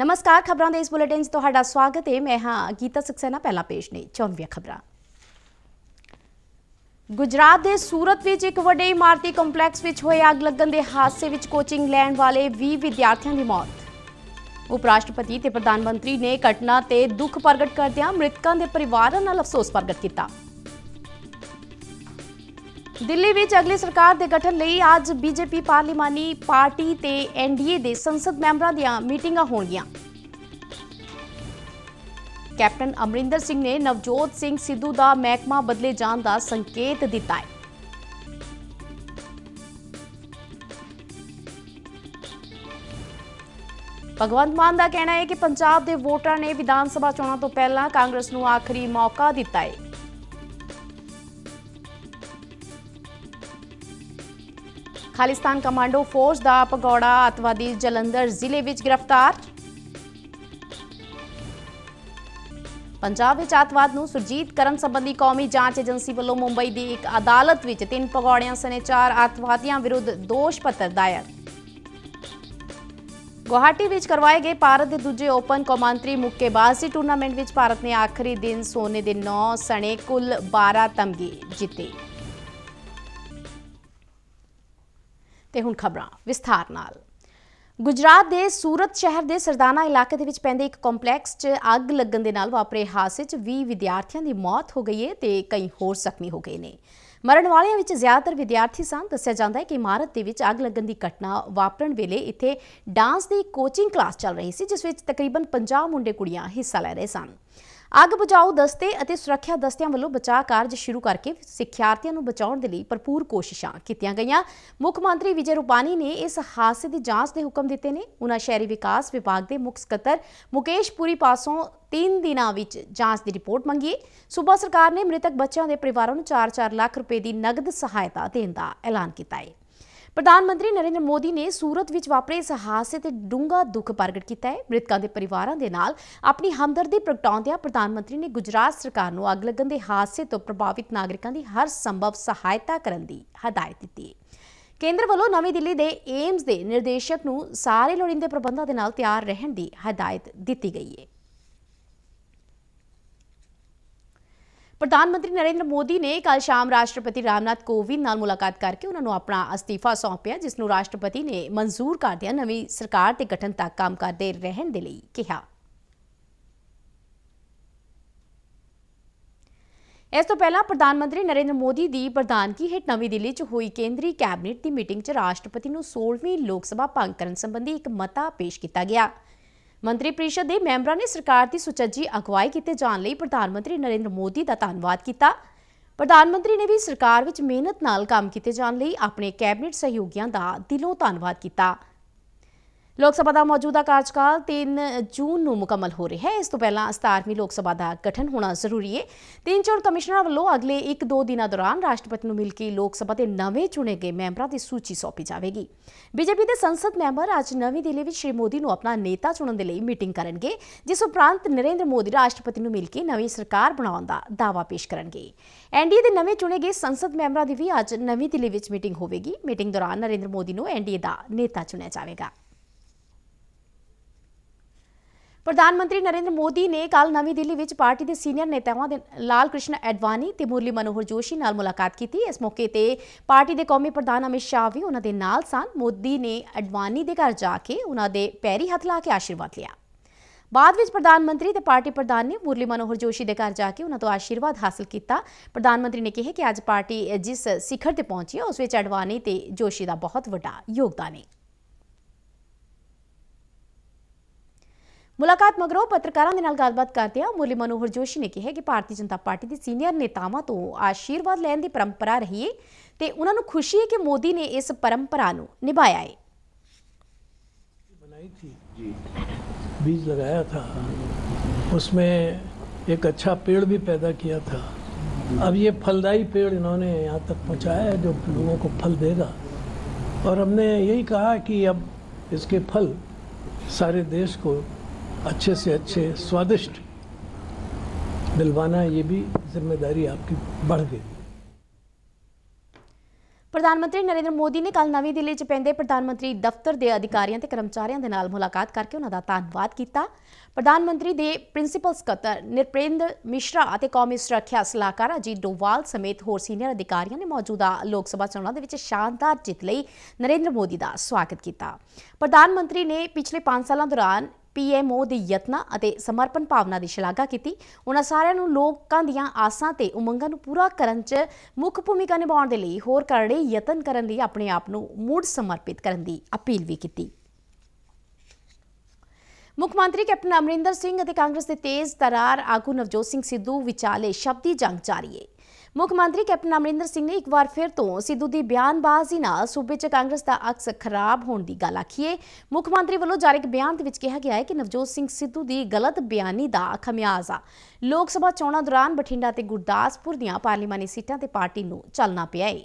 ਨਮਸਕਾਰ ਖਬਰਾਂ ਦੇ ਇਸ ਬੁਲੇਟਿਨ 'ਚ ਤੁਹਾਡਾ ਸਵਾਗਤ ਹੈ ਮੈਂ ਹਾਂ ਗੀਤਾ ਸਖਸੈਨਾ ਪਹਿਲਾ ਪੇਸ਼ ਨੇ ਚੌਂਵੀਆਂ ਖਬਰਾਂ ਗੁਜਰਾਤ ਦੇ ਸੂਰਤ ਵਿੱਚ ਇੱਕ ਵੱਡੇ ਇਮਾਰਤੀ ਕੰਪਲੈਕਸ ਵਿੱਚ ਹੋਏ ਅੱਗ ਲੱਗਣ ਦੇ ਹਾਦਸੇ ਵਿੱਚ ਕੋਚਿੰਗ ਲੈਣ ਵਾਲੇ 20 ਵਿਦਿਆਰਥੀਆਂ ਦੀ ਮੌਤ ਉਪ ਰਾਸ਼ਟਰਪਤੀ ਤੇ ਪ੍ਰਧਾਨ ਮੰਤਰੀ ਨੇ ਘਟਨਾ ਤੇ ਦੁੱਖ ਪ੍ਰਗਟ ਕਰਦਿਆਂ ਮ੍ਰਿਤਕਾਂ ਦੇ ਪਰਿਵਾਰਾਂ ਨਾਲ ਅਫਸੋਸ ਪ੍ਰਗਟ ਕੀਤਾ ਦਿੱਲੀ ਵਿੱਚ ਅਗਲੀ ਸਰਕਾਰ ਦੇ ਗਠਨ ਲਈ ਅੱਜ ਬੀਜੇਪੀ ਪਾਰਲੀਮਾਨੀ ਪਾਰਟੀ ਤੇ ਐਨਡੀਏ ਦੇ ਸੰਸਦ ਮੈਂਬਰਾਂ ਦੀਆਂ ਮੀਟਿੰਗਾਂ ਹੋਣਗੀਆਂ ਕੈਪਟਨ ਅਮਰਿੰਦਰ ਸਿੰਘ ਨੇ ਨਵਜੋਤ ਸਿੰਘ ਸਿੱਧੂ ਦਾ ਮਹਿਕਮਾ ਬਦਲੇ ਜਾਣ ਦਾ ਸੰਕੇਤ ਦਿੱਤਾ ਹੈ ਭਗਵੰਤ ਮਾਨ ਦਾ ਕਹਿਣਾ ਹੈ ਕਿ ਪੰਜਾਬ ਦੇ ਵੋਟਰਾਂ ਨੇ ਵਿਧਾਨ ਸਭਾ ਚੋਣਾਂ ਤੋਂ ਪਹਿਲਾਂ ਕਾਂਗਰਸ ਨੂੰ ਆਖਰੀ ਮੌਕਾ ਦਿੱਤਾ ਹੈ ਖਾਲਿਸਤਾਨ ਕਮਾਂਡੋ ਫੋਰਸ ਦਾ ਪਗੌੜਾ ਅਤਵਾਦੀ ਜਲੰਧਰ ਜ਼ਿਲ੍ਹੇ ਵਿੱਚ ਗ੍ਰਿਫਤਾਰ ਪੰਜਾਬ ਵਿੱਚ ਅਤਵਾਦ ਨੂੰ ਸੁਰਜੀਤ ਕਰਨ ਸੰਬੰਧੀ ਕੌਮੀ ਜਾਂਚ ਏਜੰਸੀ ਵੱਲੋਂ ਮੁੰਬਈ ਦੀ ਇੱਕ ਅਦਾਲਤ ਵਿੱਚ ਤਿੰਨ ਪਗੌੜਿਆਂ ਸਣੇ ਚਾਰ ਅਤਵਾਦੀਆਂ ਵਿਰੁੱਧ ਦੋਸ਼ ਪੱਤਰ ਦਾਇਰ ਗੁਹਾਟੀ ਵਿੱਚ ਕਰਵਾਏ ਗਏ ਭਾਰਤ ਦੇ ਦੂਜੇ ਓਪਨ ਕੌਮਾਂਤਰੀ ਮੁੱਕੇਬਾਜ਼ੀ ਟੂਰਨਾਮੈਂਟ ਵਿੱਚ ਭਾਰਤ ਨੇ ਆਖਰੀ ਦਿਨ ਸੋਨੇ ਦੇ 9 ਸਣੇ ਕੁੱਲ 12 ਤਮਗੇ ਜਿੱਤੇ ਤੇ ਹੁਣ ਖਬਰਾਂ ਵਿਸਥਾਰ ਨਾਲ ਗੁਜਰਾਤ ਦੇ ਸੂਰਤ ਸ਼ਹਿਰ ਦੇ ਸਰਦਾਨਾ ਇਲਾਕੇ ਦੇ ਵਿੱਚ ਪੈਂਦੇ ਇੱਕ ਕੰਪਲੈਕਸ 'ਚ ਅੱਗ ਲੱਗਣ ਦੇ ਨਾਲ ਵਾਪਰੇ ਹਾਦਸੇ 'ਚ 20 ਵਿਦਿਆਰਥੀਆਂ ਦੀ ਮੌਤ ਹੋ ਗਈ ਹੈ ਤੇ ਕਈ ਹੋਰ ਜ਼ਖਮੀ ਹੋ ਗਏ ਨੇ ਮਰਨ ਵਾਲਿਆਂ ਵਿੱਚ ਜ਼ਿਆਦਾਤਰ ਵਿਦਿਆਰਥੀ ਸਨ ਦੱਸਿਆ ਜਾਂਦਾ ਹੈ ਕਿ ਇਮਾਰਤ ਦੇ ਵਿੱਚ ਅੱਗ ਲੱਗਣ ਦੀ ਘਟਨਾ ਵਾਪਰਨ ਵੇਲੇ ਇੱਥੇ ਡਾਂਸ ਦੀ ਕੋਚਿੰਗ ਕਲਾਸ ਚੱਲ ਰਹੀ ਸੀ ਜਿਸ ਵਿੱਚ ਤਕਰੀਬਨ 50 ਮੁੰਡੇ ਕੁੜੀਆਂ ਹਿੱਸਾ ਲੈ ਰਹੇ ਸਨ ਅੱਗ ਬੁਝਾਊ ਦਸਤੇ ਅਤੇ ਸੁਰੱਖਿਆ ਦਸਤਿਆਂ ਵੱਲੋਂ ਬਚਾਅ ਕਾਰਜ ਸ਼ੁਰੂ ਕਰਕੇ ਸਿੱਖਿਆਰਥੀਆਂ ਨੂੰ ਬਚਾਉਣ ਦੇ ਲਈ ਭਰਪੂਰ ਕੋਸ਼ਿਸ਼ਾਂ ਕੀਤੀਆਂ ਗਈਆਂ ਮੁੱਖ ਮੰਤਰੀ ਵਿਜੇ ਰੂਪਾਨੀ ਨੇ ਇਸ ਹਾਦਸੇ ਦੀ ਜਾਂਚ ਦੇ ਹੁਕਮ ਦਿੱਤੇ ਨੇ ਉਹਨਾਂ ਸ਼ਹਿਰੀ ਵਿਕਾਸ ਵਿਭਾਗ ਦੇ ਮੁੱਖ ਸਕੱਤਰ ਮੁਕੇਸ਼ ਪੂਰੀ ਪਾਸੋਂ 3 ਦਿਨਾਂ ਵਿੱਚ ਜਾਂਚ ਦੀ ਰਿਪੋਰਟ ਮੰਗੀ ਸੂਬਾ ਸਰਕਾਰ ਨੇ ਮ੍ਰਿਤਕ ਬੱਚਿਆਂ ਦੇ ਪਰਿਵਾਰਾਂ ਨੂੰ 4-4 ਲੱਖ ਰੁਪਏ ਦੀ ਨਗਦ ਸਹਾਇਤਾ ਦੇਣ ਦਾ ਐਲਾਨ ਕੀਤਾ ਹੈ ਪ੍ਰਧਾਨ ਮੰਤਰੀ ਨਰਿੰਦਰ ਮੋਦੀ ਨੇ ਸੂਰਤ ਵਿੱਚ ਵਾਪਰੇ ਇਸ ਹਾਦਸੇ ਤੇ ਡੂੰਘਾ ਦੁੱਖ ਪ੍ਰਗਟ ਕੀਤਾ ਹੈ ਮ੍ਰਿਤਕਾਂ ਦੇ ਪਰਿਵਾਰਾਂ ਦੇ ਨਾਲ ਆਪਣੀ ਹਮਦਰਦੀ ਪ੍ਰਗਟਾਉਂਦਿਆਂ ਪ੍ਰਧਾਨ ਮੰਤਰੀ ਨੇ ਗੁਜਰਾਤ ਸਰਕਾਰ ਨੂੰ ਅੱਗ ਲੱਗਣ ਦੇ ਹਾਦਸੇ ਤੋਂ ਪ੍ਰਭਾਵਿਤ ਨਾਗਰਿਕਾਂ ਦੀ ਹਰ ਸੰਭਵ ਸਹਾਇਤਾ ਕਰਨ ਦੀ ਹਦਾਇਤ ਦਿੱਤੀ ਹੈ ਕੇਂਦਰ ਵੱਲੋਂ ਨਵੀਂ ਦਿੱਲੀ ਦੇ ਏਮਸ ਦੇ ਨਿਰਦੇਸ਼ਕ ਨੂੰ ਸਾਰੇ ਲੋੜੀਂਦੇ ਪ੍ਰਬੰਧਾਂ ਦੇ ਨਾਲ ਤਿਆਰ ਰਹਿਣ ਦੀ ਹਦਾਇਤ ਦਿੱਤੀ ਗਈ ਹੈ ਪ੍ਰਧਾਨ ਮੰਤਰੀ ਨਰਿੰਦਰ ਮੋਦੀ ਨੇ ਕੱਲ ਸ਼ਾਮ ਰਾਸ਼ਟਰਪਤੀ ਰਾਮਨਾਥ ਕੋਵਿੰਦ ਨਾਲ ਮੁਲਾਕਾਤ ਕਰਕੇ ਉਹਨਾਂ ਨੂੰ ਆਪਣਾ ਅਸਤੀਫਾ ਸੌਂਪਿਆ ਜਿਸ ਨੂੰ ਰਾਸ਼ਟਰਪਤੀ ਨੇ ਮਨਜ਼ੂਰ ਕਰਦਿਆਂ ਨਵੀਂ ਸਰਕਾਰ ਦੇ ਗਠਨ ਤੱਕ ਕੰਮ ਕਰਦੇ ਰਹਿਣ ਦੇ ਲਈ ਕਿਹਾ ਇਸ ਤੋਂ ਪਹਿਲਾਂ ਪ੍ਰਧਾਨ ਮੰਤਰੀ ਨਰਿੰਦਰ ਮੋਦੀ ਦੀ ਪ੍ਰਧਾਨਗੀ ਹੇਠ ਨਵੀਂ ਦਿੱਲੀ 'ਚ ਹੋਈ ਕੇਂਦਰੀ ਕੈਬਨਿਟ ਦੀ ਮੀਟਿੰਗ 'ਚ ਰਾਸ਼ਟਰਪਤੀ ਨੂੰ 16ਵੀਂ ਲੋਕ ਸਭਾ ਭੰਗ ਕਰਨ ਸੰਬੰਧੀ ਇੱਕ ਮਤਾ ਪੇਸ਼ ਕੀਤਾ ਗਿਆ ਮੰਤਰੀ ਪਰਿਸ਼ਦ ਦੇ ਮੈਂਬਰਾਂ ਨੇ ਸਰਕਾਰ ਦੀ ਸੁਚੱਜੀ ਅਗਵਾਈ ਕੀਤੇ ਜਾਣ ਲਈ ਪ੍ਰਧਾਨ ਮੰਤਰੀ ਨਰਿੰਦਰ ਮੋਦੀ ਦਾ ਧੰਨਵਾਦ ਕੀਤਾ ਪ੍ਰਧਾਨ ਮੰਤਰੀ ਨੇ ਵੀ ਸਰਕਾਰ ਵਿੱਚ ਮਿਹਨਤ ਨਾਲ ਕੰਮ ਕੀਤੇ ਜਾਣ ਲਈ ਆਪਣੇ ਕੈਬਨਿਟ ਸਹਿਯੋਗੀਆਂ ਦਾ ਦਿਲੋਂ ਧੰਨਵਾਦ ਕੀਤਾ ਲੋਕ ਸਭਾ ਦਾ ਮੌਜੂਦਾ ਕਾਰਜਕਾਲ 3 ਜੂਨ ਨੂੰ ਮੁਕੰਮਲ ਹੋ ਰਿਹਾ ਹੈ ਇਸ ਤੋਂ ਪਹਿਲਾਂ 17ਵੀਂ ਲੋਕ ਸਭਾ ਦਾ ਗਠਨ ਹੋਣਾ ਜ਼ਰੂਰੀ ਹੈ ਤਿੰਨ ਚੋਣ ਕਮਿਸ਼ਨਰ ਵੱਲੋਂ ਅਗਲੇ 1-2 ਦਿਨਾਂ ਦੌਰਾਨ ਰਾਸ਼ਟਰਪਤੀ ਨੂੰ ਮਿਲ ਕੇ ਲੋਕ ਸਭਾ ਦੇ ਨਵੇਂ ਚੁਣੇ ਗਏ ਮੈਂਬਰਾਂ ਦੀ ਸੂਚੀ ਸੌਂਪੀ ਜਾਵੇਗੀ ਬੀਜੇਪੀ ਦੇ ਸੰਸਦ ਮੈਂਬਰ ਅੱਜ ਨਵੀਂ ਦਿੱਲੀ ਵਿੱਚ ਸ਼੍ਰੀ ਮੋਦੀ ਨੂੰ ਆਪਣਾ ਨੇਤਾ ਚੁਣਨ ਦੇ ਲਈ ਮੀਟਿੰਗ ਕਰਨਗੇ ਜਿਸ ਉਪਰੰਤ ਨਰਿੰਦਰ ਮੋਦੀ ਰਾਸ਼ਟਰਪਤੀ ਨੂੰ ਮਿਲ ਕੇ ਨਵੀਂ ਸਰਕਾਰ ਬਣਾਉਣ ਦਾ ਦਾਅਵਾ ਪੇਸ਼ ਕਰਨਗੇ ਐਨਡੀਏ ਦੇ ਨਵੇਂ ਚੁਣੇ ਗਏ ਸੰਸਦ ਮੈਂਬਰਾਂ ਦੀ ਵੀ ਅੱਜ ਨਵੀਂ ਦਿੱਲੀ ਵਿੱਚ ਮੀਟਿੰਗ ਹੋਵੇਗੀ ਮੀਟਿੰਗ ਦੌਰਾਨ ਨਰਿੰਦਰ ਮੋਦੀ ਨੂੰ ਐਨਡੀਏ ਦਾ ਨੇਤਾ ਚੁਣਿਆ ਜਾਵੇਗਾ ਪ੍ਰਧਾਨ ਮੰਤਰੀ ਨਰਿੰਦਰ ਮੋਦੀ ਨੇ ਕੱਲ ਨਵੀਂ ਦਿੱਲੀ ਵਿੱਚ ਪਾਰਟੀ ਦੇ ਸੀਨੀਅਰ ਨੇਤਾਵਾਂ ਦੇ ਲਾਲ ਕ੍ਰਿਸ਼ਨ ਐਡਵਾਨੀ ਤੇ ਮੁਰਲੀ ਮਨੋਹਰ ਜੋਸ਼ੀ ਨਾਲ ਮੁਲਾਕਾਤ ਕੀਤੀ ਇਸ ਮੌਕੇ ਤੇ ਪਾਰਟੀ ਦੇ ਕੌਮੀ ਪ੍ਰਧਾਨ ਅਮਿਤ ਸ਼ਾਹ ਵੀ ਉਹਨਾਂ ਦੇ ਨਾਲ ਸਨ ਮੋਦੀ ਨੇ ਐਡਵਾਨੀ ਦੇ ਘਰ ਜਾ ਕੇ ਉਹਨਾਂ ਦੇ ਪੈਰੀ ਹੱਥ ਲਾ ਕੇ ਆਸ਼ੀਰਵਾਦ ਲਿਆ ਬਾਅਦ ਵਿੱਚ ਪ੍ਰਧਾਨ ਮੰਤਰੀ ਤੇ ਪਾਰਟੀ ਪ੍ਰਧਾਨ ਨੇ ਮੁਰਲੀ ਮਨੋਹਰ ਜੋਸ਼ੀ ਦੇ ਘਰ ਜਾ ਕੇ ਉਹਨਾਂ ਤੋਂ ਆਸ਼ੀਰਵਾਦ ਹਾਸਲ ਕੀਤਾ ਪ੍ਰਧਾਨ ਮੰਤਰੀ ਨੇ ਕਿਹਾ ਕਿ ਅੱਜ ਪਾਰਟੀ ਜਿਸ ਸਿਖਰ ਤੇ ਪਹੁੰਚੀ ਹੈ ਉਸ ਵਿੱਚ ਐਡਵਾਨੀ ਤੇ ਜੋਸ਼ੀ ਦਾ ਬਹੁਤ ਵੱਡਾ ਯੋਗਦਾਨ ਹੈ मुलाकात मगरों पत्रकारों के गलबात करद मुरली मनोहर जोशी ने कहा कि भारतीय जनता पार्टी के सीनियर नेतावान तो आशीर्वाद लैन की परंपरा रही है तो उन्होंने खुशी है कि मोदी ने इस परंपरा निभाया है बीज लगाया था उसमें एक अच्छा पेड़ भी पैदा किया था अब ये फलदाई पेड़ इन्होंने यहाँ तक पहुँचाया है जो लोगों को फल देगा और हमने यही कहा कि अब इसके फल सारे देश को अच्छे से अच्छे स्वादिष्ट दिलवाना ये भी जिम्मेदारी आपकी बढ़ गई ਪ੍ਰਧਾਨ ਮੰਤਰੀ ਨਰਿੰਦਰ ਮੋਦੀ ਨੇ ਕੱਲ ਨਵੀਂ ਦਿੱਲੀ 'ਚ ਪੈਂਦੇ ਪ੍ਰਧਾਨ ਮੰਤਰੀ ਦਫ਼ਤਰ ਦੇ ਅਧਿਕਾਰੀਆਂ ਤੇ ਕਰਮਚਾਰੀਆਂ ਦੇ ਨਾਲ ਮੁਲਾਕਾਤ ਕਰਕੇ ਉਹਨਾਂ ਦਾ ਧੰਨਵਾਦ ਕੀਤਾ ਪ੍ਰਧਾਨ ਮੰਤਰੀ ਦੇ ਪ੍ਰਿੰਸੀਪਲ ਸਕੱਤਰ ਨਿਰਪੇਂਦਰ ਮਿਸ਼ਰਾ ਅਤੇ ਕੌਮੀ ਸੁਰੱਖਿਆ ਸਲਾਹਕਾਰ ਅਜੀਤ ਡੋਵਾਲ ਸਮੇਤ ਹੋਰ ਸੀਨੀਅਰ ਅਧਿਕਾਰੀਆਂ ਨੇ ਮੌਜੂਦਾ ਲੋਕ ਸਭਾ ਚੋਣਾਂ ਦੇ ਵਿੱਚ ਸ਼ਾਨਦਾਰ ਜਿੱਤ ਲਈ ਨਰਿੰਦਰ ਮੋਦੀ ਦਾ ਸਵਾਗਤ ਕੀਤਾ ਪ੍ਰਧਾਨ ਮੰਤਰੀ ਨੇ ਪਿਛਲੇ 5 ਸਾਲਾਂ ਦੌਰਾਨ ਪੀਐਮਓ ਦੇ ਯਤਨਾਂ ਅਤੇ ਸਮਰਪਣ ਭਾਵਨਾ ਦੀ ਸ਼ਲਾਘਾ ਕੀਤੀ ਉਹਨਾਂ ਸਾਰਿਆਂ ਨੂੰ ਲੋਕਾਂ ਦੀਆਂ ਆਸਾਂ ਤੇ ਉਮੰਗਾਂ ਨੂੰ ਪੂਰਾ ਕਰਨ 'ਚ ਮੁੱਖ ਭੂਮਿਕਾ ਨਿਭਾਉਣ ਦੇ ਲਈ ਹੋਰ ਕਰੜੇ ਯਤਨ ਕਰਨ ਲਈ ਆਪਣੇ ਆਪ ਨੂੰ ਮੂਡ ਸਮਰਪਿਤ ਕਰਨ ਦੀ ਅਪੀਲ ਵੀ ਕੀਤੀ ਮੁੱਖ ਮੰਤਰੀ ਕੈਪਟਨ ਅਮਰਿੰਦਰ ਸਿੰਘ ਅਤੇ ਕਾਂਗਰਸ ਦੇ ਤੇਜ਼ ਤਰਾਰ ਆਗੂ ਨਵਜੋਤ ਸਿੰਘ ਸਿੱਧੂ ਵਿਚਾਲੇ ਸ਼ਬਦੀ ਜੰਗ ਰਹੀ ਹੈ ਮੁੱਖ ਮੰਤਰੀ ਕੈਪਟਨ ਅਮਰਿੰਦਰ ਸਿੰਘ ਨੇ ਇੱਕ ਵਾਰ ਫਿਰ ਤੋਂ ਸਿੱਧੂ ਦੀ ਬਿਆਨਬਾਜ਼ੀ ਨਾਲ ਸੂਬੇ 'ਚ ਕਾਂਗਰਸ ਦਾ ਅਕਸ ਖਰਾਬ ਹੋਣ ਦੀ ਗੱਲ ਆਖੀ ਹੈ ਮੁੱਖ ਮੰਤਰੀ ਵੱਲੋਂ ਜਾਰੀ ਇੱਕ ਬਿਆਨ ਦੇ ਵਿੱਚ ਕਿਹਾ ਗਿਆ ਹੈ ਕਿ ਨਵਜੋਤ ਸਿੰਘ ਸਿੱਧੂ ਦੀ ਗਲਤ ਬਿਆਨੀ ਦਾ ਖਮਿਆਜ਼ਾ ਲੋਕ ਸਭਾ ਚੋਣਾਂ ਦੌਰਾਨ ਬਠਿੰਡਾ ਤੇ ਗੁਰਦਾਸਪੁਰ ਦੀਆਂ ਪਾਰਲੀਮਾਨੀ ਸੀਟਾਂ ਤੇ ਪਾਰਟੀ ਨੂੰ ਚੱਲਣਾ ਪਿਆ ਹੈ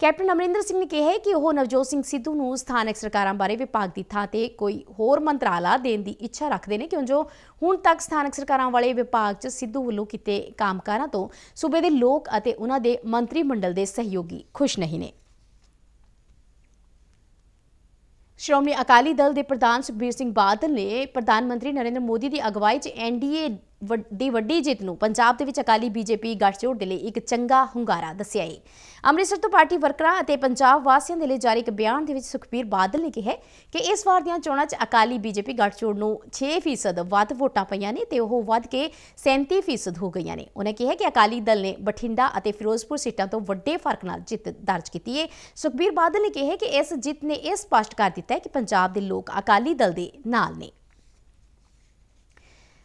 ਕੈਪਟਨ ਅਮਰਿੰਦਰ ਸਿੰਘ ਨੇ ਕਿਹਾ ਕਿ ਉਹ ਨਵਜੋਤ ਸਿੰਘ ਸਿੱਧੂ ਨੂੰ ਸਥਾਨਕ ਸਰਕਾਰਾਂ ਬਾਰੇ ਵਿਭਾਗ ਦੀ ਥਾਂ ਤੇ ਕੋਈ ਹੋਰ ਮੰਤਰਾਲਾ ਦੇਣ ਦੀ ਇੱਛਾ ਰੱਖਦੇ ਨੇ ਕਿਉਂ ਜੋ ਹੁਣ ਤੱਕ ਸਥਾਨਕ ਸਰਕਾਰਾਂ ਵਾਲੇ ਵਿਭਾਗ 'ਚ ਸਿੱਧੂ ਵੱਲੋਂ ਕੀਤੇ ਕੰਮਕਾਰਾਂ ਤੋਂ ਸੂਬੇ ਦੇ ਲੋਕ ਅਤੇ ਉਹਨਾਂ ਦੇ ਮੰਤਰੀ ਮੰਡਲ ਦੇ ਸਹਿਯੋਗੀ ਖੁਸ਼ ਨਹੀਂ ਨੇ ਸ਼੍ਰੋਮਣੀ ਅਕਾਲੀ ਦਲ ਦੇ ਪ੍ਰਧਾਨ ਸੁਖਬੀਰ ਸਿੰਘ ਬਾਦਲ ਨੇ ਪ੍ਰਧਾਨ ਮੰਤਰੀ ਨਰਿੰਦਰ ਮੋਦੀ ਦੀ ਅਗਵਾਈ 'ਚ ਐਨਡੀਏ ਵੱਡੀ ਵੱਡੀ ਜਿੱਤ ਨੂੰ ਪੰਜਾਬ ਦੇ ਵਿੱਚ ਅਕਾਲੀ ਬੀਜੇਪੀ ਗੱਠਜੋੜ ਦੇ ਲਈ ਇੱਕ ਚੰਗਾ ਹੁੰਗਾਰਾ ਦੱਸਿਆ ਹੈ ਅੰਮ੍ਰਿਤਸਰ ਤੋਂ ਪਾਰਟੀ ਵਰਕਰਾਂ ਅਤੇ ਪੰਜਾਬ ਵਾਸੀਆਂ ਦੇ ਲਈ ਜਾਰੀ ਇੱਕ ਬਿਆਨ ਦੇ ਵਿੱਚ ਸੁਖਬੀਰ ਬਾਦਲ ਨੇ ਕਿਹਾ ਕਿ ਇਸ ਵਾਰ ਦੀਆਂ ਚੋਣਾਂ 'ਚ ਅਕਾਲੀ ਬੀਜੇਪੀ ਗੱਠਜੋੜ ਨੂੰ 6% ਵੱਧ ਵੋਟਾਂ ਪਈਆਂ ਨੇ ਤੇ ਉਹ ਵੱਧ ਕੇ 37% ਹੋ ਗਈਆਂ ਨੇ ਉਹਨੇ ਕਿਹਾ ਕਿ ਅਕਾਲੀ ਦਲ ਨੇ ਬਠਿੰਡਾ ਅਤੇ ਫਿਰੋਜ਼ਪੁਰ ਸੀਟਾਂ ਤੋਂ ਵੱਡੇ ਫਰਕ ਨਾਲ ਜਿੱਤ ਦਰਜ ਕੀਤੀ ਹੈ ਸੁਖਬੀਰ ਬਾਦਲ ਨੇ ਕਿਹਾ ਕਿ ਇਸ ਜਿੱਤ ਨੇ ਇਹ ਸਪਸ਼ਟ ਕਰ ਦਿੱਤਾ ਹੈ ਕਿ ਪੰਜਾਬ ਦੇ ਲੋਕ ਅਕਾਲੀ ਦਲ ਦੇ ਨਾਲ ਨੇ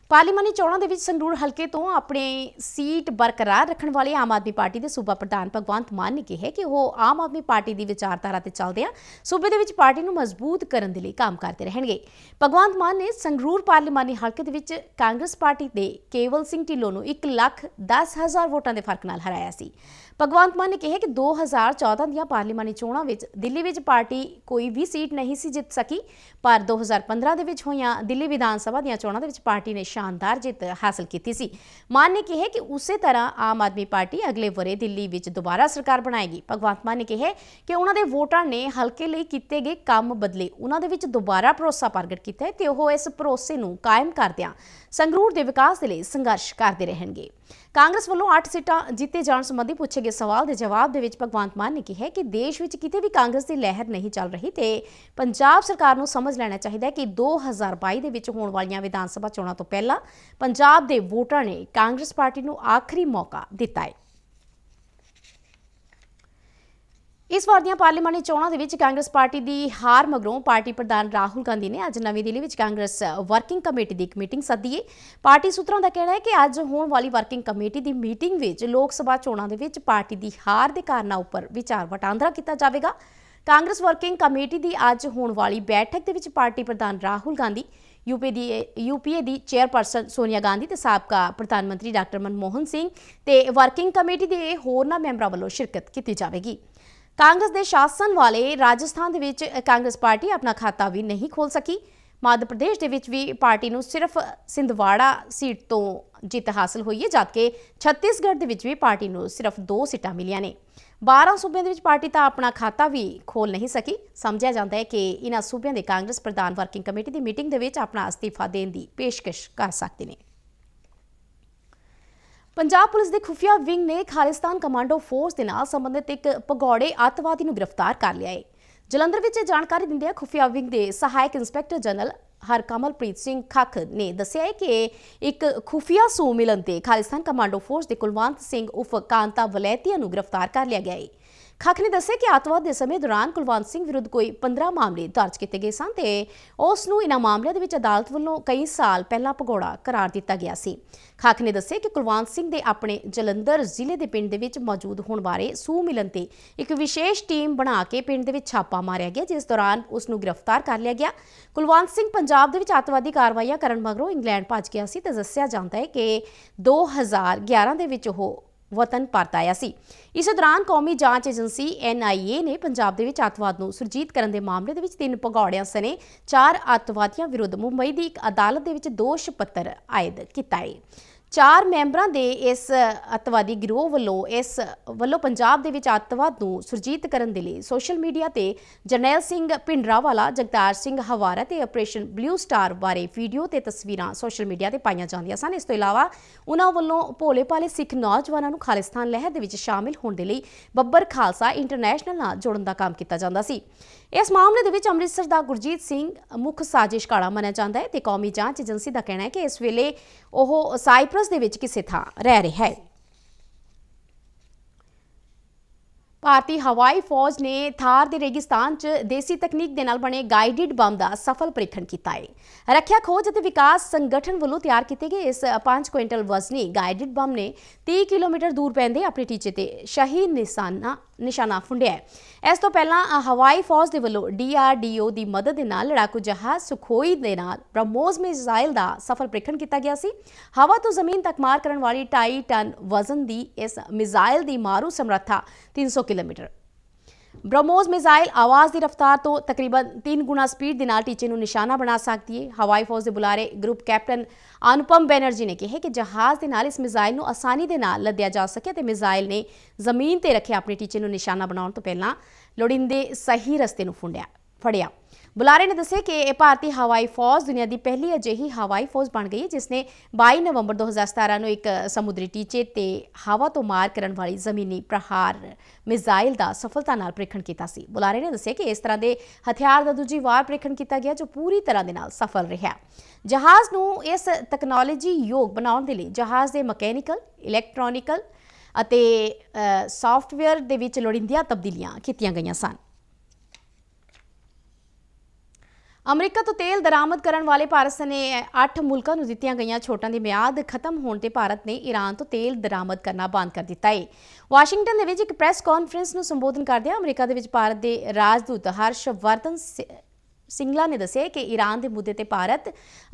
ਪਾਰਲੀਮਾਨੀ ਚੋਣਾਂ ਦੇ ਵਿੱਚ ਸੰਗਰੂਰ ਹਲਕੇ ਤੋਂ ਆਪਣੇ ਸੀਟ ਬਰਕਰਾਰ ਰੱਖਣ ਵਾਲੇ ਆਮ ਆਦਮੀ ਪਾਰਟੀ ਦੇ ਸੂਬਾ ਪ੍ਰਧਾਨ ਭਗਵੰਤ ਮਾਨ ਨੇ ਕਿਹਾ ਕਿ ਉਹ ਆਮ ਆਦਮੀ ਪਾਰਟੀ ਦੀ ਵਿਚਾਰਧਾਰਾ ਤੇ ਚੱਲਦੇ ਆ ਸੂਬੇ ਦੇ ਵਿੱਚ ਪਾਰਟੀ ਨੂੰ ਮਜ਼ਬੂਤ ਕਰਨ ਦੇ ਲਈ ਕੰਮ ਕਰਦੇ ਰਹਿਣਗੇ ਭਗਵੰਤ ਮਾਨ ਨੇ ਸੰਗਰੂਰ ਪਾਰਲੀਮਾਨੀ ਹਲਕੇ ਦੇ ਵਿੱਚ ਕਾਂਗਰਸ ਪਾਰਟੀ ਦੇ ਕੇਵਲ ਸਿੰਘ ਢਿੱਲੋਂ ਨੂੰ 1 ਲੱਖ 10 ਹਜ਼ਾਰ ਵੋਟਾਂ ਦੇ ਫਰਕ ਨਾਲ ਹਰਾਇਆ ਸੀ ਭਗਵੰਤ ਮਾਨ ਨੇ ਕਿਹਾ ਕਿ 2014 ਦੀਆਂ ਪਾਰਲੀਮਾਨੀ ਚੋਣਾਂ ਵਿੱਚ ਦਿੱਲੀ ਵਿੱਚ ਪਾਰਟੀ ਕੋਈ ਵੀ ਸੀਟ ਨਹੀਂ ਸੀ ਜਿੱਤ ਸਕੀ ਪਰ 2015 ਦੇ ਵਿੱਚ ਹੋਈਆਂ ਦਿੱਲੀ ਵਿਧਾਨ ਸਭਾ ਦੀਆਂ ਚੋਣਾਂ ਦੇ ਵਿੱਚ ਪਾਰਟੀ ਨੇ ਸ਼ਾਨਦਾਰ ਜਿੱਤ ਹਾਸਲ ਕੀਤੀ ਸੀ ਮਾਨ ਨੇ ਕਿਹਾ ਕਿ ਉਸੇ ਤਰ੍ਹਾਂ ਆਮ ਆਦਮੀ ਪਾਰਟੀ ਅਗਲੇ ਵਰੇ ਦਿੱਲੀ ਵਿੱਚ ਦੁਬਾਰਾ ਸਰਕਾਰ ਬਣਾਏਗੀ ਭਗਵੰਤ ਮਾਨ ਨੇ ਕਿਹਾ ਕਿ ਉਹਨਾਂ ਦੇ ਵੋਟਰਾਂ ਨੇ ਹਲਕੇ ਲਈ ਕੀਤੇ ਗਏ ਕੰਮ ਬਦਲੇ ਉਹਨਾਂ ਦੇ ਵਿੱਚ ਦੁਬਾਰਾ ਭਰੋਸਾ ਪ੍ਰਗਟ ਕੀਤਾ ਤੇ ਉਹ ਇਸ ਭਰੋਸੇ ਨੂੰ ਕਾਇਮ ਕਰਦਿਆਂ ਸੰਗਰੂਰ ਦੇ ਵਿਕਾਸ ਦੇ ਲਈ ਸੰਘਰਸ਼ ਕਰਦੇ ਰਹਿਣਗੇ ਕਾਂਗਰਸ ਵੱਲੋਂ 8 ਸੀਟਾਂ ਜਿੱਤੇ ਜਾਣ ਸੰਬੰਧੀ ਪੁੱਛੇ ਗਏ ਸਵਾਲ ਦੇ ਜਵਾਬ ਦੇ ਵਿੱਚ ਭਗਵੰਤ ਮਾਨ ਨੇ ਕਿਹਾ ਕਿ ਦੇਸ਼ ਵਿੱਚ ਕਿਤੇ ਵੀ ਕਾਂਗਰਸ ਦੀ ਲਹਿਰ ਨਹੀਂ ਚੱਲ ਰਹੀ ਤੇ ਪੰਜਾਬ ਸਰਕਾਰ ਨੂੰ ਸਮਝ ਲੈਣਾ ਚਾਹੀਦਾ ਹੈ ਕਿ 2022 ਦੇ ਵਿੱਚ ਹੋਣ ਵਾਲੀਆਂ ਵਿਧਾਨ ਸਭਾ ਚੋਣਾਂ ਤੋਂ ਪਹਿਲਾਂ ਪੰਜਾਬ ਦੇ ਵੋਟਰਾਂ ਨੇ ਕਾਂਗਰਸ ਪਾਰਟੀ ਨੂੰ ਆਖਰੀ ਮੌਕਾ ਦਿੱਤਾ ਹੈ ਇਸ ਵਾਰ ਦੀਆਂ ਪਾਰਲੀਮਾਨੀ ਚੋਣਾਂ ਦੇ ਵਿੱਚ ਕਾਂਗਰਸ ਪਾਰਟੀ ਦੀ ਹਾਰ ਮਗਰੋਂ ਪਾਰਟੀ ਪ੍ਰਧਾਨ ਰਾਹੁਲ ਗਾਂਧੀ ਨੇ ਅੱਜ ਨਵੀਂ ਦਿੱਲੀ ਵਿੱਚ ਕਾਂਗਰਸ ਵਰਕਿੰਗ ਕਮੇਟੀ ਦੀ ਇੱਕ ਮੀਟਿੰਗ ਸੱਦੀ ਹੈ ਪਾਰਟੀ ਸੂਤਰਾਂ ਦਾ ਕਹਿਣਾ ਹੈ ਕਿ ਅੱਜ ਹੋਣ ਵਾਲੀ ਵਰਕਿੰਗ ਕਮੇਟੀ ਦੀ ਮੀਟਿੰਗ ਵਿੱਚ ਲੋਕ ਸਭਾ ਚੋਣਾਂ ਦੇ ਵਿੱਚ ਪਾਰਟੀ ਦੀ ਹਾਰ ਦੇ ਕਾਰਨਾਂ ਉੱਪਰ ਵਿਚਾਰ ਵਟਾਂਦਰਾ ਕੀਤਾ ਜਾਵੇਗਾ ਕਾਂਗਰਸ ਵਰਕਿੰਗ ਕਮੇਟੀ ਦੀ ਅੱਜ ਹੋਣ ਵਾਲੀ ਬੈਠਕ ਦੇ ਵਿੱਚ ਪਾਰਟੀ ਪ੍ਰਧਾਨ ਰਾਹੁਲ ਗਾਂਧੀ ਯੂਪੀ ਦੀ ਯੂਪੀਏ ਦੀ ਚੇਅਰਪਰਸਨ ਸੋਨੀਆ ਗਾਂਧੀ ਤੇ ਸਾਬਕਾ ਪ੍ਰਧਾਨ ਮੰਤਰੀ ਡਾਕਟਰ ਮਨਮੋਹਨ ਸਿੰਘ ਤੇ ਵਰਕਿੰਗ ਕਮੇਟੀ ਦੇ ਹੋਰਨਾਂ ਮੈਂਬਰਾਂ ਵੱਲੋਂ ਸ਼ਿਰਕਤ ਕੀਤੀ ਜਾਵੇਗੀ ਕਾਂਗਰਸ ਦੇ ਸ਼ਾਸਨ ਵਾਲੇ ਰਾਜਸਥਾਨ ਦੇ ਵਿੱਚ ਕਾਂਗਰਸ ਪਾਰਟੀ ਆਪਣਾ ਖਾਤਾ ਵੀ ਨਹੀਂ ਖੋਲ ਸਕੀ ਮੱਧ ਪ੍ਰਦੇਸ਼ ਦੇ ਵਿੱਚ ਵੀ ਪਾਰਟੀ ਨੂੰ ਸਿਰਫ ਸਿੰਧਵਾੜਾ ਸੀਟ ਤੋਂ ਜਿੱਤ ਹਾਸਲ ਹੋਈ ਹੈ ਜਦਕਿ ਛੱਤੀਸਗੜ੍ਹ ਦੇ ਵਿੱਚ ਵੀ ਪਾਰਟੀ ਨੂੰ ਸਿਰਫ 2 ਸੀਟਾਂ ਮਿਲੀਆਂ ਨੇ 12 ਸੂਬਿਆਂ ਦੇ ਵਿੱਚ ਪਾਰਟੀ ਤਾਂ ਆਪਣਾ ਖਾਤਾ ਵੀ ਖੋਲ ਨਹੀਂ ਸਕੀ ਸਮਝਿਆ ਜਾਂਦਾ ਹੈ ਕਿ ਇਹਨਾਂ ਸੂਬਿਆਂ ਦੇ ਕਾਂਗਰਸ ਪ੍ਰਧਾਨ ਵਰਕਿੰਗ ਕਮੇਟੀ ਦੀ ਮੀਟਿੰਗ ਦੇ ਵਿੱਚ ਆਪਣਾ ਅਸਤੀਫਾ ਦੇਣ ਦੀ ਪੇਸ਼ਕਸ਼ ਕਰ ਸਕਦੇ ਨੇ ਪੰਜਾਬ ਪੁਲਿਸ ਦੇ ਖੁਫੀਆ ਵਿੰਗ ਨੇ ਖਾਲਿਸਤਾਨ ਕਮਾਂਡੋ ਫੋਰਸ ਦੇ ਨਾਲ ਸੰਬੰਧਿਤ ਇੱਕ ਪਗੌੜੇ ਅੱਤਵਾਦੀ ਨੂੰ ਗ੍ਰਿਫਤਾਰ ਕਰ ਲਿਆ ਹੈ ਜਲੰਧਰ ਵਿੱਚ ਜਾਣਕਾਰੀ ਦਿੰਦੇ ਆ ਖੁਫੀਆ ਵਿੰਗ ਦੇ ਸਹਾਇਕ ਇੰਸਪੈਕਟਰ ਜਨਰਲ ਹਰਕਮਲਪ੍ਰੀਤ ਸਿੰਘ ਖੱਖ ਨੇ ਦੱਸਿਆ ਕਿ ਇੱਕ ਖੁਫੀਆ ਸੂ ਮਿਲਣ ਤੇ ਖਾਲਿਸਤਾਨ ਕਮਾਂਡੋ ਫੋਰਸ ਦੇ ਕੁਲਵੰਤ ਸਿੰਘ ਉਫ ਕਾਂਤਾ ਵਲੈਤੀਆ ਨੂੰ ਗ੍ਰਿਫਤਾਰ ਕਰ ਲਿਆ ਗਿਆ ਹੈ ਖੱਖ ਨੇ ਦੱਸਿਆ ਕਿ ਆਤਵਾਦ ਦੇ ਸਮੇਂ ਦੌਰਾਨ ਕੁਲਵੰਤ ਸਿੰਘ ਵਿਰੁੱਧ ਕੋਈ 15 ਮਾਮਲੇ ਦਰਜ ਕੀਤੇ ਗਏ ਸਨ ਤੇ ਉਸ ਨੂੰ ਇਹਨਾਂ ਮਾਮਲਿਆਂ ਦੇ ਵਿੱਚ ਅਦਾਲਤ ਵੱਲੋਂ ਕਈ ਸਾਲ ਪਹਿਲਾਂ ਪਗੋੜਾ ਕਰਾਰ ਦਿੱਤਾ ਗਿਆ ਸੀ ਖੱਖ ਨੇ ਦੱਸਿਆ ਕਿ ਕੁਲਵੰਤ ਸਿੰਘ ਦੇ ਆਪਣੇ ਜਲੰਧਰ ਜ਼ਿਲ੍ਹੇ ਦੇ ਪਿੰਡ ਦੇ ਵਿੱਚ ਮੌਜੂਦ ਹੋਣ ਬਾਰੇ ਸੂ ਮਿਲਣ ਤੇ ਇੱਕ ਵਿਸ਼ੇਸ਼ ਟੀਮ ਬਣਾ ਕੇ ਪਿੰਡ ਦੇ ਵਿੱਚ ਛਾਪਾ ਮਾਰਿਆ ਗਿਆ ਜਿਸ ਦੌਰਾਨ ਉਸ ਨੂੰ ਗ੍ਰਿਫਤਾਰ ਕਰ ਲਿਆ ਗਿਆ ਕੁਲਵੰਤ ਸਿੰਘ ਪੰਜਾਬ ਦੇ ਵਿੱਚ ਆਤਵਾਦੀ ਕਾਰਵਾਈਆਂ ਕਰਨ ਮਗਰੋਂ ਇੰਗਲੈਂਡ ਭੱਜ ਗਿਆ ਸੀ ਤੇ ਦੱਸਿਆ ਜਾਂਦਾ ਹੈ ਕਿ 2011 ਦੇ ਵਿੱਚ ਉਹ ਵਤਨ ਪਰਤ ਆਇਆ ਸੀ ਇਸ ਦੌਰਾਨ ਕੌਮੀ ਜਾਂਚ ਏਜੰਸੀ ਐਨਆਈਏ ਨੇ ਪੰਜਾਬ ਦੇ ਵਿੱਚ ਅੱਤਵਾਦ ਨੂੰ ਸੁਰਜੀਤ ਕਰਨ ਦੇ ਮਾਮਲੇ ਦੇ ਵਿੱਚ ਤਿੰਨ ਭਗੌੜਿਆਂ ਸਨੇ ਚਾਰ ਅੱਤਵਾਦੀਆਂ ਵਿਰੁੱਧ ਮੁੰਬਈ ਦੀ ਇੱਕ ਅਦਾਲਤ ਦੇ ਵਿੱਚ ਦੋਸ਼ ਪੱਤਰ ਆਇਦ ਕੀਤਾ ਹੈ ਚਾਰ ਮੈਂਬਰਾਂ ਦੇ ਇਸ ਅਤਵਾਦੀ ਗਿਰੋਹ ਵੱਲੋਂ ਇਸ ਵੱਲੋਂ ਪੰਜਾਬ ਦੇ ਵਿੱਚ ਅਤਵਾਦ ਨੂੰ ਸੁਰਜੀਤ ਕਰਨ ਦੇ ਲਈ ਸੋਸ਼ਲ ਮੀਡੀਆ ਤੇ ਜਰਨੈਲ ਸਿੰਘ ਪਿੰਡਰਾਵਾਲਾ ਜਗਤਾਰ ਸਿੰਘ ਹਵਾਰਾ ਤੇ ਆਪਰੇਸ਼ਨ ਬਲੂ ਸਟਾਰ ਬਾਰੇ ਵੀਡੀਓ ਤੇ ਤਸਵੀਰਾਂ ਸੋਸ਼ਲ ਮੀਡੀਆ ਤੇ ਪਾਈਆਂ ਜਾਂਦੀਆਂ ਸਨ ਇਸ ਤੋਂ ਇਲਾਵਾ ਉਹਨਾਂ ਵੱਲੋਂ ਭੋਲੇ ਪਾਲੇ ਸਿੱਖ ਨੌਜਵਾਨਾਂ ਨੂੰ ਖਾਲਿਸਤਾਨ ਲਹਿਰ ਦੇ ਵਿੱਚ ਸ਼ਾਮਿਲ ਹੋਣ ਦੇ ਲਈ ਬੱਬਰ ਖਾਲਸਾ ਇੰਟਰਨੈਸ਼ਨਲ ਨਾਲ ਜੋੜਨ ਦਾ ਕੰਮ ਕੀਤਾ ਜਾਂਦਾ ਸੀ ਇਸ ਮਾਮਲੇ ਦੇ ਵਿੱਚ ਅੰਮ੍ਰਿਤਸਰ ਦਾ ਗੁਰਜੀਤ ਸਿੰਘ ਮੁੱਖ ਸਾਜ਼ਿਸ਼ ਕਾਲਾ ਮੰਨਿਆ ਜਾਂਦਾ ਹੈ ਤੇ ਕੌਮੀ ਜਾਂਚ ਏਜੰਸੀ ਦਾ ਕਹਿਣਾ ਹੈ ਕਿ ਇਸ ਵੇਲੇ ਉਹ ਸਾਈਪ੍ਰਸ ਕੈਂਪਸ ਦੇ ਵਿੱਚ ਕਿਸੇ ਥਾਂ ਰਹਿ ਰਿਹਾ ਹੈ ਭਾਰਤੀ ਹਵਾਈ ਫੌਜ ਨੇ ਥਾਰ ਦੇ ਰੇਗਿਸਤਾਨ 'ਚ ਦੇਸੀ ਤਕਨੀਕ ਦੇ ਨਾਲ ਬਣੇ ਗਾਈਡਡ ਬੰਬ ਦਾ ਸਫਲ ਪ੍ਰੀਖਣ ਕੀਤਾ ਹੈ ਰੱਖਿਆ ਖੋਜ ਅਤੇ ਵਿਕਾਸ ਸੰਗਠਨ ਵੱਲੋਂ ਤਿਆਰ ਕੀਤੇ ਗਏ ਇਸ 5 ਕੁਇੰਟਲ ਵਜ਼ਨੀ ਗਾਈਡਡ ਬੰਬ ਨੇ 30 ਕਿਲੋਮੀਟਰ ਦੂਰ ਪੈਂਦੇ ਆਪਣੇ ਟੀਚੇ ਤੇ ਸ਼ਹੀਦ ਨਿਸ਼ਾਨਾ ਨਿਸ਼ਾਨਾ ਫੁੰਡਿਆ ਇਸ ਤੋਂ ਪਹਿਲਾਂ ਹਵਾਈ ਫੌਜ ਦੇ ਵੱਲੋਂ ਡੀਆਰਡੀਓ ਦੀ ਮਦਦ ਦੇ ਨਾਲ ਲੜਾਕੂ ਜਹਾਜ਼ ਸੁਖੋਈ ਦੇ ਨਾਲ ਬ੍ਰਹਮੋਸ ਮਿਜ਼ਾਈਲ ਦਾ ਸਫਲ ਪ੍ਰੀਖਣ ਕੀਤਾ ਗਿਆ ਸੀ ਹਵਾ ਤੋਂ ਜ਼ਮੀਨ ਤੱਕ ਮਾਰ ਕਰਨ ਵਾਲੀ 2.5 ਟਨ ਵਜ਼ਨ ਦੀ ਇਸ ਮਿਜ਼ਾਈਲ ਦੀ ਮਾਰੂ ਸਮਰੱਥਾ 300 ਕਿਲੋਮੀਟਰ ਬ੍ਰਹਮੋਸ ਮਿਜ਼ਾਈਲ ਆਵਾਜ਼ ਦੀ ਰਫ਼ਤਾਰ ਤੋਂ ਤਕਰੀਬਨ 3 ਗੁਣਾ ਸਪੀਡ ਦੇ ਨਾਲ ਟੀਚੇ ਨੂੰ ਨਿਸ਼ਾਨਾ ਬਣਾ ਸਕਦੀ ਹੈ ਹਵਾਈ ਫੌਜ ਦੇ ਬੁਲਾਰੇ ਗਰੁੱਪ ਕੈਪਟਨ ਅਨੁਪਮ ਬੈਨਰਜੀ ਨੇ ਕਿਹਾ ਕਿ ਜਹਾਜ਼ ਦੇ ਨਾਲ ਇਸ ਮਿਜ਼ਾਈਲ ਨੂੰ ਆਸਾਨੀ ਦੇ ਨਾਲ ਲੱਦਿਆ ਜਾ ਸਕੇ ਤੇ ਮਿਜ਼ਾਈਲ ਨੇ ਜ਼ਮੀਨ ਤੇ ਰੱਖੇ ਆਪਣੇ ਟੀਚੇ ਨੂੰ ਨਿਸ਼ਾਨਾ ਬਣਾਉਣ ਤੋਂ ਪਹਿਲਾਂ ਲੋੜਿੰਦੇ ਸਹੀ ਰਸਤੇ ਨੂੰ ਫੁੰਡਿਆ ਫੜਿਆ ਬੁਲਾਰੇ ਨੇ ਦੱਸਿਆ ਕਿ ਇਹ ਭਾਰਤੀ ਹਵਾਈ ਫੌਜ ਦੁਨੀਆ ਦੀ ਪਹਿਲੀ ਅਜਿਹੀ ਹਵਾਈ ਫੌਜ ਬਣ ਗਈ ਹੈ ਜਿਸ ਨੇ 22 ਨਵੰਬਰ 2017 ਨੂੰ ਇੱਕ ਸਮੁੰਦਰੀ ਟੀਚੇ ਤੇ ਹਵਾ ਤੋਂ ਮਾਰ ਕਰਨ ਵਾਲੀ ਜ਼ਮੀਨੀ ਪ੍ਰਹਾਰ ਮਿਜ਼ਾਈਲ ਦਾ ਸਫਲਤਾ ਨਾਲ ਪ੍ਰੀਖਣ ਕੀਤਾ ਸੀ ਬੁਲਾਰੇ ਨੇ ਦੱਸਿਆ ਕਿ ਇਸ ਤਰ੍ਹਾਂ ਦੇ ਹਥਿਆਰ ਦਾ ਦੂਜੀ ਵਾਰ ਪ੍ਰੀਖਣ ਕੀਤਾ ਗਿਆ ਜੋ ਪੂਰੀ ਤਰ੍ਹਾਂ ਦੇ ਨਾਲ ਸਫਲ ਰਿਹਾ ਜਹਾਜ਼ ਨੂੰ ਇਸ ਟੈਕਨੋਲੋਜੀ ਯੋਗ ਬਣਾਉਣ ਦੇ ਲਈ ਜਹਾਜ਼ ਦੇ ਮਕੈਨੀਕਲ ਇਲੈਕਟ੍ਰੋਨਿਕਲ ਅਤੇ ਸੌਫਟਵੇਅਰ ਦੇ ਵਿੱਚ ਲੋੜੀਂਦੀਆਂ ਤਬਦੀਲੀਆਂ ਕੀਤੀਆਂ ਗਈਆਂ ਸਨ ਅਮਰੀਕਾ ਤੋਂ ਤੇਲ ਦਰਾਮਦ ਕਰਨ ਵਾਲੇ ਭਾਰਤ ਨੇ 8 ਮੁਲਕਾਂ ਨੂੰ ਦਿੱਤੀਆਂ ਗਈਆਂ ਛੋਟਾਂ ਦੀ ਮਿਆਦ ਖਤਮ ਹੋਣ ਤੇ ਭਾਰਤ ਨੇ ਈਰਾਨ ਤੋਂ ਤੇਲ ਦਰਾਮਦ ਕਰਨਾ ਬੰਦ ਕਰ ਦਿੱਤਾ ਹੈ। ਵਾਸ਼ਿੰਗਟਨ ਦੇ ਵਿੱਚ ਇੱਕ ਪ੍ਰੈਸ ਕਾਨਫਰੰਸ ਨੂੰ ਸੰਬੋਧਨ ਕਰਦਿਆਂ ਅਮਰੀਕਾ ਦੇ ਵਿੱਚ ਭਾਰਤ ਦੇ ਰਾਜਦੂਤ ਹਰਸ਼ ਵਰਤਨ ਸਿੰਗਲਾ ਨੇ ਦੱਸਿਆ ਕਿ ਈਰਾਨ ਦੇ ਮੁੱਦੇ ਤੇ ਭਾਰਤ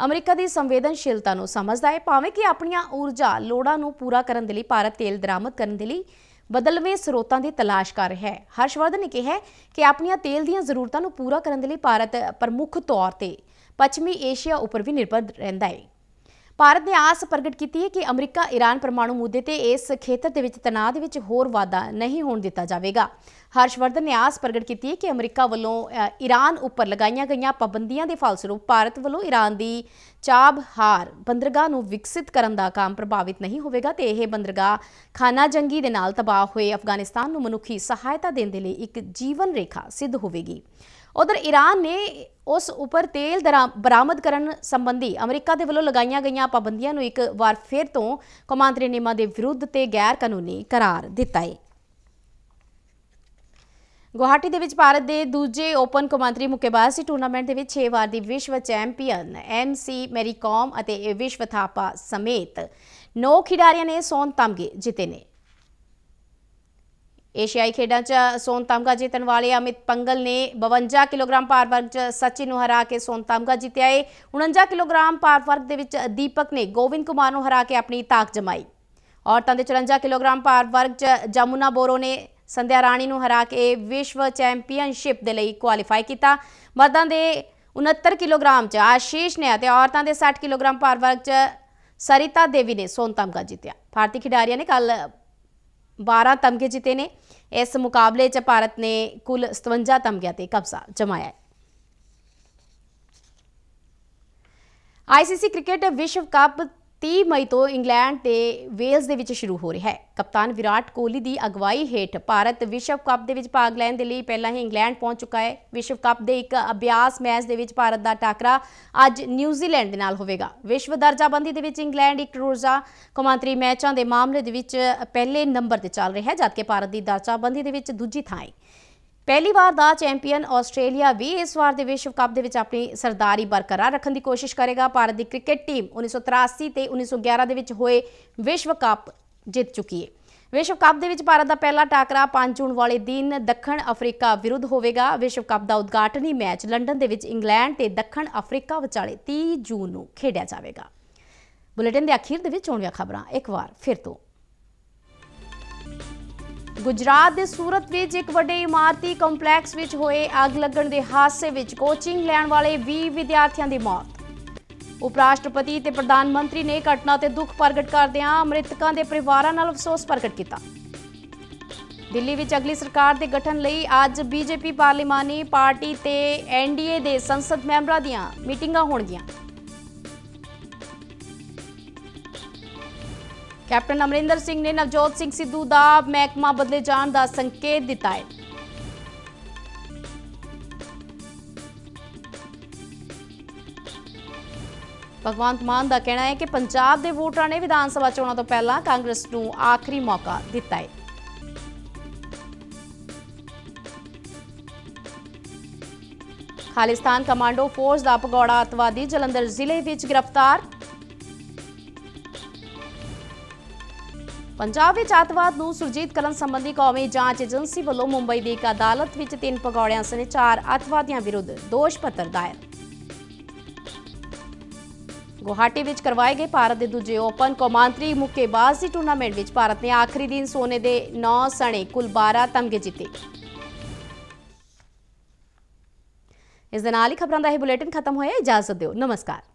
ਅਮਰੀਕਾ ਦੀ ਸੰਵੇਦਨਸ਼ੀਲਤਾ ਨੂੰ ਸਮਝਦਾ ਹੈ ਭਾਵੇਂ ਕਿ ਆਪਣੀਆਂ ਊਰਜਾ ਲੋੜਾਂ ਨੂੰ ਪੂਰਾ ਕਰਨ ਦੇ ਲਈ ਭਾਰਤ ਤੇਲ ਦਰਾਮਦ ਕਰਨ ਦੇ ਲਈ ਬਦਲਵੇਂ ਸਰੋਤਾਂ ਦੀ ਤਲਾਸ਼ ਕਰ ਰਿਹਾ ਹੈ ਹਰਸ਼ਵਰਧਨ ਨੇ ਕਿਹਾ ਕਿ ਆਪਣੀਆਂ ਤੇਲ ਦੀਆਂ ਜ਼ਰੂਰਤਾਂ ਨੂੰ ਪੂਰਾ ਕਰਨ ਦੇ ਲਈ ਭਾਰਤ ਪ੍ਰਮੁੱਖ ਤੌਰ ਤੇ ਪੱਛਮੀ ਏਸ਼ੀਆ ਉੱਪਰ ਵੀ ਨਿਰਭਰ ਰਹਿੰਦਾ ਹੈ ਭਾਰਤ ਨੇ ਆਸ ਪ੍ਰਗਟ ਕੀਤੀ ਹੈ ਕਿ ਅਮਰੀਕਾ ਈਰਾਨ ਪਰਮਾਣੂ ਮੁੱਦੇ ਤੇ ਇਸ ਖੇਤਰ ਦੇ ਵਿੱਚ ਤਣਾਅ ਦੇ ਵਿੱਚ ਹੋਰ ਵਾਧਾ ਨਹੀਂ ਹੋਣ ਦਿੱਤਾ ਜਾਵੇਗਾ ਹਰਸ਼ਵਰਧਨ ਨੇ ਆਸ ਪ੍ਰਗਟ ਕੀਤੀ ਹੈ ਕਿ ਅਮਰੀਕਾ ਵੱਲੋਂ ਈਰਾਨ ਉੱਪਰ ਲਗਾਈਆਂ ਗਈਆਂ ਪਾਬੰਦੀਆਂ ਦੇ ਫਲਸਰੂਪ ਭਾਰਤ ਵੱਲੋਂ ਈਰਾਨ ਦੀ ਚਾਬਹਾਰ ਬੰਦਰਗਾਹ ਨੂੰ ਵਿਕਸਿਤ ਕਰਨ ਦਾ ਕੰਮ ਪ੍ਰਭਾਵਿਤ ਨਹੀਂ ਹੋਵੇਗਾ ਤੇ ਇਹ ਬੰਦਰਗਾਹ ਖਾਨਾ ਜੰਗੀ ਦੇ ਨਾਲ ਤਬਾਹ ਹੋਏ ਅਫਗਾਨਿਸਤਾਨ ਨੂੰ ਮਨੁੱਖੀ ਸਹਾਇਤਾ ਦੇਣ ਦੇ ਲਈ ਇੱਕ ਜੀਵਨ ਰੇਖਾ ਸਿੱਧ ਹੋਵੇਗੀ ਉਧਰ ਈਰਾਨ ਨੇ ਉਸ ਉੱਪਰ ਤੇਲ ਬਰਾਮਦ ਕਰਨ ਸੰਬੰਧੀ ਅਮਰੀਕਾ ਦੇ ਵੱਲੋਂ ਲਗਾਈਆਂ ਗਈਆਂ ਪਾਬੰਦੀਆਂ ਨੂੰ ਇੱਕ ਵਾਰ ਫਿਰ ਤੋਂ ਕੌਮਾਂਤਰੀ ਨਿਯਮਾਂ ਦੇ ਵਿਰੁੱਧ ਤੇ ਗੈਰ ਕਾਨੂੰਨੀ ਕਰਾਰ ਦਿੱਤਾ ਹੈ ਗੁਹਾਟੀ ਦੇ ਵਿੱਚ ਭਾਰਤ ਦੇ ਦੂਜੇ ਓਪਨ ਕੌਮਾਂਤਰੀ ਮੁਕੇਬਾਜ਼ੀ ਟੂਰਨਾਮੈਂਟ ਦੇ ਵਿੱਚ 6 ਵਾਰ ਦੀ ਵਿਸ਼ਵ ਚੈਂਪੀਅਨ ਐਮਸੀ ਮੈਰੀਕਾਮ ਅਤੇ ਵਿਸ਼ਵ ਥਾਪਾ ਸਮੇਤ 9 ਖਿਡਾਰੀਆਂ ਨੇ ਸੋਨ ਤਮਗੇ ਜਿੱਤੇ ਨੇ ਏਸ਼ੀਆਈ ਖੇਡਾਂ 'ਚ ਸੋਨ ਤਮਗਾ ਜਿੱਤਣ ਵਾਲੇ ਅਮਿਤ ਪੰਗਲ ਨੇ 52 ਕਿਲੋਗ੍ਰਾਮ ਭਾਰ ਵਰਗ 'ਚ ਸਚਿਨ ਨੂੰ ਹਰਾ ਕੇ ਸੋਨ ਤਮਗਾ ਜਿੱਤਿਆ ਏ 49 ਕਿਲੋਗ੍ਰਾਮ ਭਾਰ ਵਰਗ ਦੇ ਵਿੱਚ ਦੀਪਕ ਨੇ ਗੋਵਿੰਦ ਕੁਮਾਰ ਨੂੰ ਹਰਾ ਕੇ ਆਪਣੀ ਤਾਕ ਜਮਾਈ ਔਰਤਾਂ ਦੇ 54 ਕਿਲੋਗ੍ਰਾਮ ਭਾਰ ਵਰਗ 'ਚ ਜਮੁਨਾ ਬੋਰੋ ਨੇ ਸੰਧਿਆ ਰਾਣੀ ਨੂੰ ਹਰਾ ਕੇ ਵਿਸ਼ਵ ਚੈਂਪੀਅਨਸ਼ਿਪ ਦੇ ਲਈ ਕੁਆਲੀਫਾਈ ਕੀਤਾ ਮਰਦਾਂ ਦੇ 69 ਕਿਲੋਗ੍ਰਾਮ 'ਚ ਆਸ਼ੀਸ਼ ਨੇ ਅਤੇ ਔਰਤਾਂ ਦੇ 60 ਕਿਲੋਗ੍ਰਾਮ ਭਾਰ ਵਰਗ 'ਚ ਸਰਿਤਾ ਦੇਵੀ ਨੇ ਸੋਨ ਤਮਗਾ ਜਿੱਤਿਆ ਭਾਰਤੀ ਖਿਡਾਰੀਆਂ ਨੇ ਕੱਲ 12 ਤਮਗੇ ਜਿੱਤੇ ਨੇ ਇਸ ਮੁਕਾਬਲੇ 'ਚ ਭਾਰਤ ਨੇ ਕੁੱਲ 57 ਤਮਗਿਆਂ ਤੇ ਕਬਜ਼ਾ ਜਮਾਇਆ ਹੈ ਆਈਸੀਸੀ ਕ੍ਰਿਕਟ ਵਿਸ਼ਵ ਕੱਪ 30 ਮਈ ਤੋਂ ਇੰਗਲੈਂਡ ਤੇ ਵੇਲਸ ਦੇ ਵਿੱਚ ਸ਼ੁਰੂ ਹੋ ਰਿਹਾ ਹੈ ਕਪਤਾਨ ਵਿਰਾਟ ਕੋਹਲੀ ਦੀ ਅਗਵਾਈ ਹੇਠ ਭਾਰਤ ਵਿਸ਼ਵ ਕੱਪ ਦੇ ਵਿੱਚ ਭਾਗ ਲੈਣ ਦੇ ਲਈ ਪਹਿਲਾਂ ਹੀ ਇੰਗਲੈਂਡ ਪਹੁੰਚ ਚੁੱਕਾ ਹੈ ਵਿਸ਼ਵ ਕੱਪ ਦੇ ਇੱਕ ਅਭਿਆਸ ਮੈਚ ਦੇ ਵਿੱਚ ਭਾਰਤ ਦਾ ਟਾਕਰਾ ਅੱਜ ਨਿਊਜ਼ੀਲੈਂਡ ਦੇ ਨਾਲ ਹੋਵੇਗਾ ਵਿਸ਼ਵ ਦਰਜਾਬੰਦੀ ਦੇ ਵਿੱਚ ਇੰਗਲੈਂਡ ਇੱਕ ਰੋਜ਼ਾ ਕੌਮਾਂਤਰੀ ਮੈਚਾਂ ਦੇ ਮਾਮਲੇ ਦੇ ਵਿੱਚ ਪਹਿਲੇ ਨੰਬਰ ਤੇ ਚੱਲ ਰਿਹਾ ਹੈ ਜਦਕਿ ਭਾਰਤ ਦੀ ਦਰਜਾਬੰਦੀ ਦੇ ਵਿੱਚ ਦੂਜੀ ਥਾਂ ਹੈ ਪਹਿਲੀ ਵਾਰ ਦਾ ਚੈਂਪੀਅਨ ਆਸਟ੍ਰੇਲੀਆ ਵੀ ਇਸ ਵਾਰ ਦੇ ਵਿਸ਼ਵ ਕੱਪ ਦੇ ਵਿੱਚ ਆਪਣੀ ਸਰਦਾਰੀ ਬਰਕਰਾਰ ਰੱਖਣ ਦੀ ਕੋਸ਼ਿਸ਼ ਕਰੇਗਾ ਭਾਰਤ ਦੀ ਕ੍ਰਿਕਟ ਟੀਮ 1983 ਤੇ 1911 ਦੇ ਵਿੱਚ ਹੋਏ ਵਿਸ਼ਵ ਕੱਪ ਜਿੱਤ ਚੁੱਕੀ ਹੈ ਵਿਸ਼ਵ ਕੱਪ ਦੇ ਵਿੱਚ ਭਾਰਤ ਦਾ ਪਹਿਲਾ ਟਾਕਰਾ 5 ਜੂਨ ਵਾਲੇ ਦਿਨ ਦੱਖਣ ਅਫਰੀਕਾ ਵਿਰੁੱਧ ਹੋਵੇਗਾ ਵਿਸ਼ਵ ਕੱਪ ਦਾ ਉਦਘਾਟਨੀ ਮੈਚ ਲੰਡਨ ਦੇ ਵਿੱਚ ਇੰਗਲੈਂਡ ਤੇ ਦੱਖਣ ਅਫਰੀਕਾ ਵਿਚਾਲੇ 30 ਜੂਨ ਨੂੰ ਖੇਡਿਆ ਜਾਵੇਗਾ ਬੁਲੇਟਿਨ ਦੇ ਅਖੀਰ ਦੇ ਵਿੱਚ ਚੋਣਵੀਆਂ ਖਬਰਾਂ ਇੱਕ ਵਾਰ ਫਿਰ ਤੋਂ ਗੁਜਰਾਤ ਦੇ ਸੂਰਤ ਵਿੱਚ ਇੱਕ ਵੱਡੇ ਇਮਾਰਤੀ ਕੰਪਲੈਕਸ ਵਿੱਚ ਹੋਏ ਅੱਗ ਲੱਗਣ ਦੇ ਹਾਦਸੇ ਵਿੱਚ ਕੋਚਿੰਗ ਲੈਣ ਵਾਲੇ 20 ਵਿਦਿਆਰਥੀਆਂ ਦੀ ਮੌਤ ਉਪ ਰਾਸ਼ਟਰਪਤੀ ਤੇ ਪ੍ਰਧਾਨ ਮੰਤਰੀ ਨੇ ਘਟਨਾ ਤੇ ਦੁੱਖ ਪ੍ਰਗਟ ਕਰਦਿਆਂ ਮ੍ਰਿਤਕਾਂ ਦੇ ਪਰਿਵਾਰਾਂ ਨਾਲ ਅਫਸੋਸ ਪ੍ਰਗਟ ਕੀਤਾ ਦਿੱਲੀ ਵਿੱਚ ਅਗਲੀ ਸਰਕਾਰ ਦੇ ਗਠਨ ਲਈ ਅੱਜ ਬੀਜੇਪੀ ਪਾਰਲੀਮਾਨੀ ਪਾਰਟੀ ਤੇ ਐਨਡੀਏ ਦੇ ਸੰਸਦ ਮੈਂਬਰਾਂ ਦੀਆਂ ਮੀਟਿੰਗਾਂ ਹੋਣਗੀਆਂ ਕੈਪਟਨ ਅਮਰਿੰਦਰ ਸਿੰਘ ਨੇ ਨਵਜੋਤ ਸਿੰਘ ਸਿੱਧੂ ਦਾ ਮਹਿਕਮਾ ਬਦਲੇ ਜਾਣ ਦਾ ਸੰਕੇਤ ਦਿੱਤਾ ਹੈ ਭਗਵੰਤ ਮਾਨ ਦਾ ਕਹਿਣਾ ਹੈ ਕਿ ਪੰਜਾਬ ਦੇ ਵੋਟਰਾਂ ਨੇ ਵਿਧਾਨ ਸਭਾ ਚੋਣਾਂ ਤੋਂ ਪਹਿਲਾਂ ਕਾਂਗਰਸ ਨੂੰ ਆਖਰੀ ਮੌਕਾ ਦਿੱਤਾ ਹੈ ਖਾਲਿਸਤਾਨ ਕਮਾਂਡੋ ਫੋਰਸ ਦਾ ਪਗੋੜਾ ਅਤਵਾਦੀ ਜਲੰਧਰ ਜ਼ਿਲ੍ਹੇ ਵਿੱਚ ਗ੍ਰਿਫਤਾਰ ਪੰਜਾਬ ਵਿੱਚ ਆਤਵਾਦ ਨੂੰ ਸੁਰਜੀਤ ਕਰਨ ਸੰਬੰਧੀ ਕੌਮੀ ਜਾਂਚ ਏਜੰਸੀ ਵੱਲੋਂ ਮੁੰਬਈ ਦੀ ਇੱਕ ਅਦਾਲਤ ਵਿੱਚ ਤਿੰਨ ਪਗੌੜਿਆਂ ਸਨੇ ਚਾਰ ਆਤਵਾਦੀਆਂ ਵਿਰੁੱਧ ਦੋਸ਼ ਪੱਤਰ ਦਾਇਰ ਗੁਹਾਟੀ ਵਿੱਚ ਕਰਵਾਏ ਗਏ ਭਾਰਤ ਦੇ ਦੂਜੇ ਓਪਨ ਕੌਮਾਂਤਰੀ ਮੁੱਕੇਬਾਜ਼ੀ ਟੂਰਨਾਮੈਂਟ ਵਿੱਚ ਭਾਰਤ ਨੇ ਆਖਰੀ ਦਿਨ ਸੋਨੇ ਦੇ 9 ਸਣੇ ਕੁੱਲ 12 ਤਮਗੇ ਜਿੱਤੇ ਇਸ ਦੇ ਨਾਲ ਹੀ ਖਬਰਾਂ ਦਾ ਇਹ ਬੁਲੇਟਿਨ ਖਤਮ ਹੋਇਆ ਇਜਾਜ਼ਤ ਦਿਓ ਨਮਸਕਾਰ